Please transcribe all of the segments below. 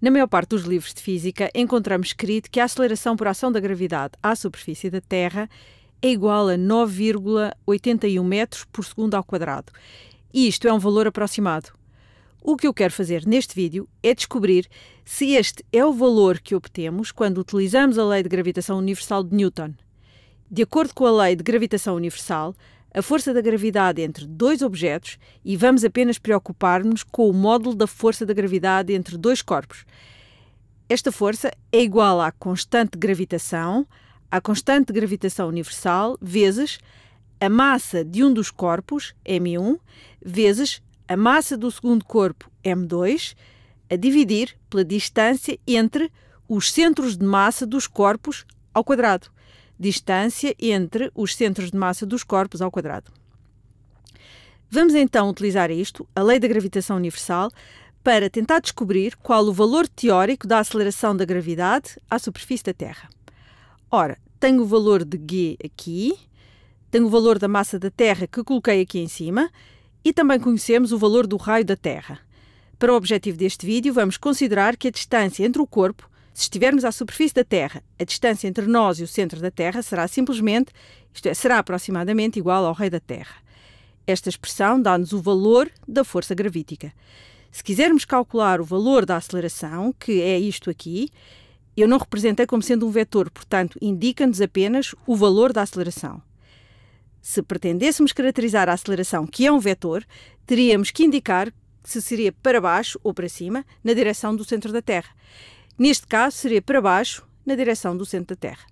Na maior parte dos livros de física, encontramos escrito que a aceleração por ação da gravidade à superfície da Terra é igual a 9,81 metros por segundo ao quadrado. E isto é um valor aproximado. O que eu quero fazer neste vídeo é descobrir se este é o valor que obtemos quando utilizamos a lei de gravitação universal de Newton. De acordo com a lei de gravitação universal, a força da gravidade entre dois objetos e vamos apenas preocupar-nos com o módulo da força da gravidade entre dois corpos. Esta força é igual à constante de gravitação, à constante de gravitação universal, vezes a massa de um dos corpos, m1, vezes a massa do segundo corpo, m2, a dividir pela distância entre os centros de massa dos corpos ao quadrado distância entre os centros de massa dos corpos ao quadrado. Vamos então utilizar isto, a lei da gravitação universal, para tentar descobrir qual o valor teórico da aceleração da gravidade à superfície da Terra. Ora, tenho o valor de g aqui, tenho o valor da massa da Terra que coloquei aqui em cima e também conhecemos o valor do raio da Terra. Para o objetivo deste vídeo, vamos considerar que a distância entre o corpo se estivermos à superfície da Terra, a distância entre nós e o centro da Terra será simplesmente, isto é, será aproximadamente igual ao raio da Terra. Esta expressão dá-nos o valor da força gravítica. Se quisermos calcular o valor da aceleração, que é isto aqui, eu não representei como sendo um vetor, portanto, indica-nos apenas o valor da aceleração. Se pretendêssemos caracterizar a aceleração, que é um vetor, teríamos que indicar se seria para baixo ou para cima, na direção do centro da Terra. Neste caso, seria para baixo, na direção do centro da Terra.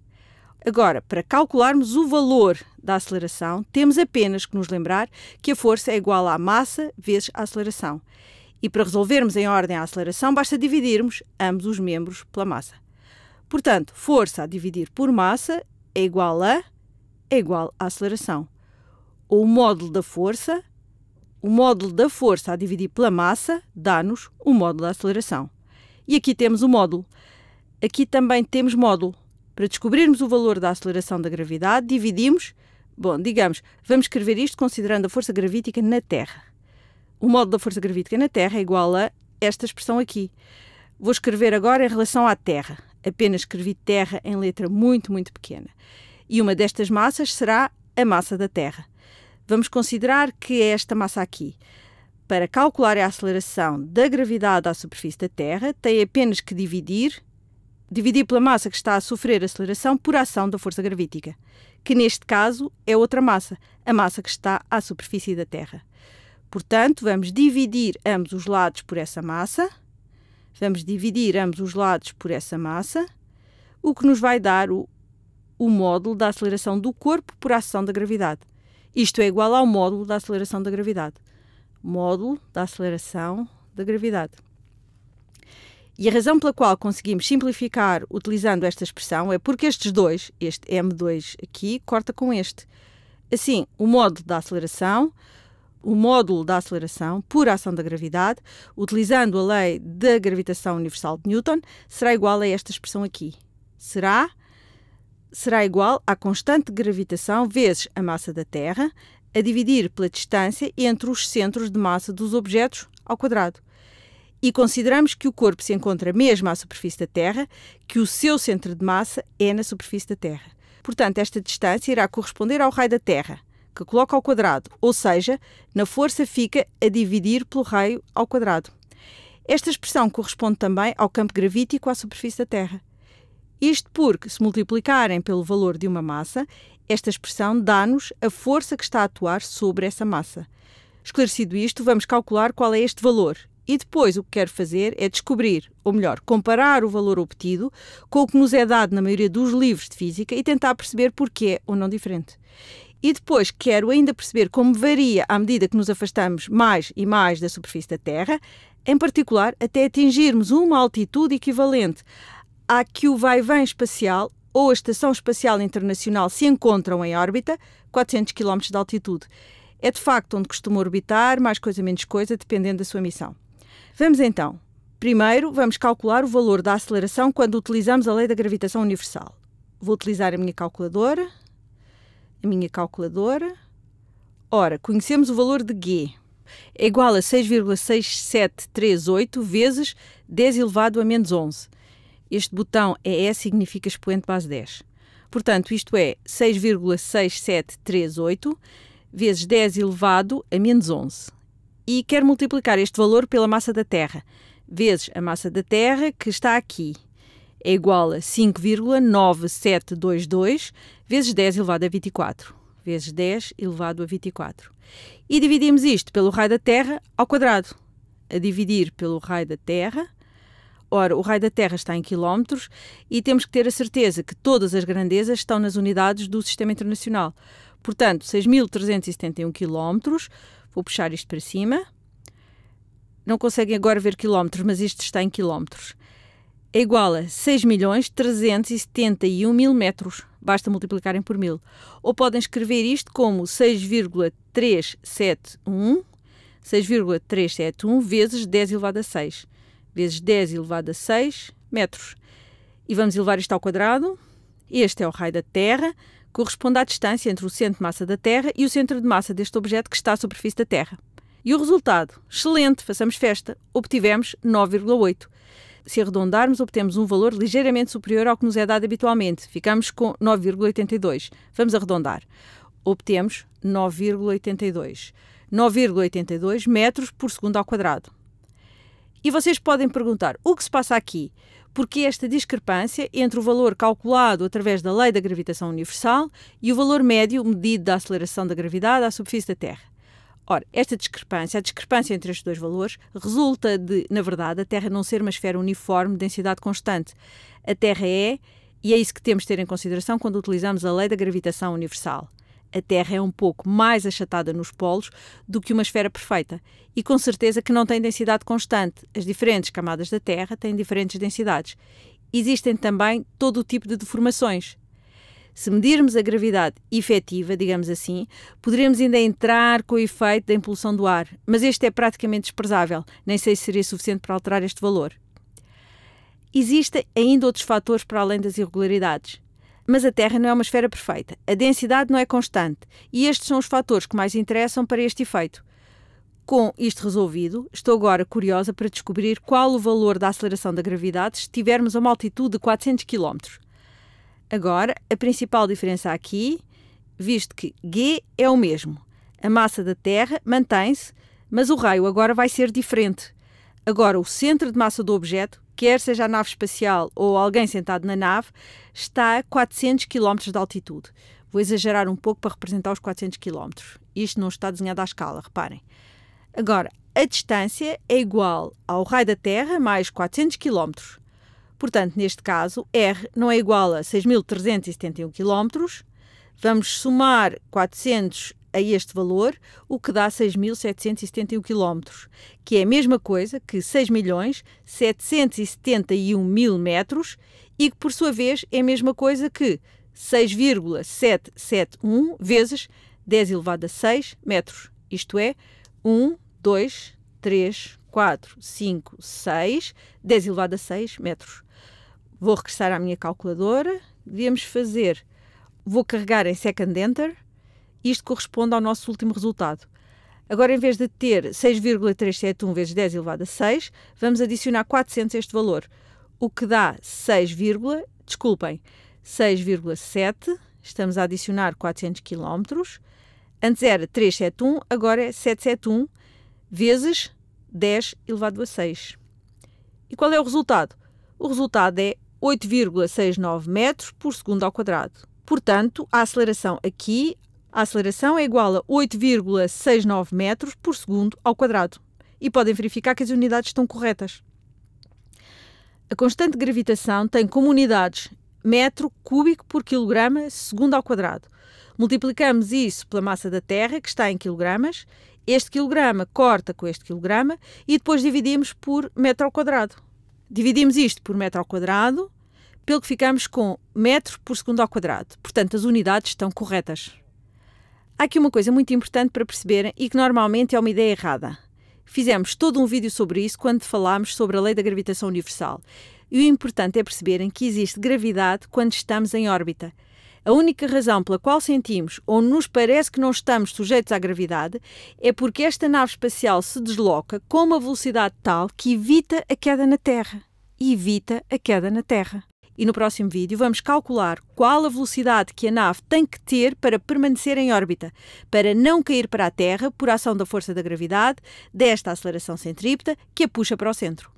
Agora, para calcularmos o valor da aceleração, temos apenas que nos lembrar que a força é igual à massa vezes a aceleração. E para resolvermos em ordem a aceleração, basta dividirmos ambos os membros pela massa. Portanto, força a dividir por massa é igual a é igual à aceleração. O módulo da força, o módulo da força a dividir pela massa dá-nos o módulo da aceleração. E aqui temos o módulo. Aqui também temos módulo. Para descobrirmos o valor da aceleração da gravidade, dividimos. Bom, digamos, vamos escrever isto considerando a força gravítica na Terra. O módulo da força gravítica na Terra é igual a esta expressão aqui. Vou escrever agora em relação à Terra. Apenas escrevi Terra em letra muito, muito pequena. E uma destas massas será a massa da Terra. Vamos considerar que é esta massa aqui para calcular a aceleração da gravidade à superfície da Terra, tem apenas que dividir, dividir pela massa que está a sofrer aceleração por ação da força gravítica, que neste caso é outra massa, a massa que está à superfície da Terra. Portanto, vamos dividir ambos os lados por essa massa, vamos dividir ambos os lados por essa massa, o que nos vai dar o, o módulo da aceleração do corpo por ação da gravidade. Isto é igual ao módulo da aceleração da gravidade módulo da aceleração da gravidade. E a razão pela qual conseguimos simplificar utilizando esta expressão é porque estes dois, este M2 aqui, corta com este. Assim, o módulo da aceleração, o módulo da aceleração por ação da gravidade, utilizando a lei da gravitação universal de Newton, será igual a esta expressão aqui. Será será igual à constante de gravitação vezes a massa da Terra a dividir pela distância entre os centros de massa dos objetos ao quadrado. E consideramos que o corpo se encontra mesmo à superfície da Terra, que o seu centro de massa é na superfície da Terra. Portanto, esta distância irá corresponder ao raio da Terra, que coloca ao quadrado, ou seja, na força fica a dividir pelo raio ao quadrado. Esta expressão corresponde também ao campo gravítico à superfície da Terra. Isto porque, se multiplicarem pelo valor de uma massa, esta expressão dá-nos a força que está a atuar sobre essa massa. Esclarecido isto, vamos calcular qual é este valor. E depois o que quero fazer é descobrir, ou melhor, comparar o valor obtido com o que nos é dado na maioria dos livros de física e tentar perceber porque é ou não diferente. E depois quero ainda perceber como varia à medida que nos afastamos mais e mais da superfície da Terra, em particular até atingirmos uma altitude equivalente à que o vai-vem espacial ou a Estação Espacial Internacional se encontram em órbita, 400 km de altitude. É de facto onde costuma orbitar, mais coisa menos coisa, dependendo da sua missão. Vamos então. Primeiro, vamos calcular o valor da aceleração quando utilizamos a lei da gravitação universal. Vou utilizar a minha calculadora. A minha calculadora. Ora, conhecemos o valor de g. É igual a 6,6738 vezes 10 elevado a menos 11. Este botão EE é significa expoente base 10. Portanto, isto é 6,6738 vezes 10 elevado a menos 11. E quero multiplicar este valor pela massa da Terra, vezes a massa da Terra que está aqui. É igual a 5,9722 vezes 10 elevado a 24, vezes 10 elevado a 24. E dividimos isto pelo raio da Terra ao quadrado. A dividir pelo raio da Terra Ora, o raio da Terra está em quilómetros e temos que ter a certeza que todas as grandezas estão nas unidades do Sistema Internacional. Portanto, 6.371 quilómetros. Vou puxar isto para cima. Não conseguem agora ver quilómetros, mas isto está em quilómetros. É igual a 6 mil metros. Basta multiplicarem por mil. Ou podem escrever isto como 6,371 6,371 vezes 10 elevado a 6 vezes 10 elevado a 6 metros. E vamos elevar isto ao quadrado. Este é o raio da Terra, corresponde à distância entre o centro de massa da Terra e o centro de massa deste objeto que está à superfície da Terra. E o resultado? Excelente, façamos festa. Obtivemos 9,8. Se arredondarmos, obtemos um valor ligeiramente superior ao que nos é dado habitualmente. Ficamos com 9,82. Vamos arredondar. Obtemos 9,82. 9,82 metros por segundo ao quadrado. E vocês podem perguntar: o que se passa aqui? Porque esta discrepância entre o valor calculado através da lei da gravitação universal e o valor médio medido da aceleração da gravidade à superfície da Terra? Ora, esta discrepância, a discrepância entre estes dois valores, resulta de, na verdade, a Terra não ser uma esfera uniforme de densidade constante. A Terra é, e é isso que temos de ter em consideração quando utilizamos a lei da gravitação universal a Terra é um pouco mais achatada nos polos do que uma esfera perfeita e com certeza que não tem densidade constante. As diferentes camadas da Terra têm diferentes densidades. Existem também todo o tipo de deformações. Se medirmos a gravidade efetiva, digamos assim, poderíamos ainda entrar com o efeito da impulsão do ar, mas este é praticamente desprezável, nem sei se seria suficiente para alterar este valor. Existem ainda outros fatores para além das irregularidades. Mas a Terra não é uma esfera perfeita, a densidade não é constante e estes são os fatores que mais interessam para este efeito. Com isto resolvido, estou agora curiosa para descobrir qual o valor da aceleração da gravidade se tivermos a uma altitude de 400 km. Agora, a principal diferença aqui, visto que g é o mesmo, a massa da Terra mantém-se, mas o raio agora vai ser diferente. Agora, o centro de massa do objeto, quer seja a nave espacial ou alguém sentado na nave, está a 400 km de altitude. Vou exagerar um pouco para representar os 400 km. Isto não está desenhado à escala, reparem. Agora, a distância é igual ao raio da Terra mais 400 km. Portanto, neste caso, R não é igual a 6.371 km. Vamos somar 400 a este valor, o que dá 6.771 km, que é a mesma coisa que 6 mil metros e que, por sua vez, é a mesma coisa que 6,771 vezes 10 elevado a 6 metros, isto é, 1, 2, 3, 4, 5, 6, 10 elevado a 6 metros. Vou regressar à minha calculadora, devíamos fazer, vou carregar em second enter, isto corresponde ao nosso último resultado. Agora, em vez de ter 6,371 vezes 10 elevado a 6, vamos adicionar 400 a este valor, o que dá 6, desculpem, 6,7, estamos a adicionar 400 km, antes era 371, agora é 771 vezes 10 elevado a 6. E qual é o resultado? O resultado é 8,69 metros por segundo ao quadrado. Portanto, a aceleração aqui a aceleração é igual a 8,69 metros por segundo ao quadrado e podem verificar que as unidades estão corretas. A constante de gravitação tem como unidades metro cúbico por quilograma segundo ao quadrado. Multiplicamos isso pela massa da Terra, que está em quilogramas, este quilograma corta com este quilograma e depois dividimos por metro ao quadrado. Dividimos isto por metro ao quadrado, pelo que ficamos com metro por segundo ao quadrado. Portanto, as unidades estão corretas. Há aqui uma coisa muito importante para perceberem e que normalmente é uma ideia errada. Fizemos todo um vídeo sobre isso quando falámos sobre a lei da gravitação universal. E o importante é perceberem que existe gravidade quando estamos em órbita. A única razão pela qual sentimos ou nos parece que não estamos sujeitos à gravidade é porque esta nave espacial se desloca com uma velocidade tal que evita a queda na Terra. Evita a queda na Terra. E no próximo vídeo vamos calcular qual a velocidade que a nave tem que ter para permanecer em órbita, para não cair para a Terra por ação da força da gravidade, desta aceleração centrípeta que a puxa para o centro.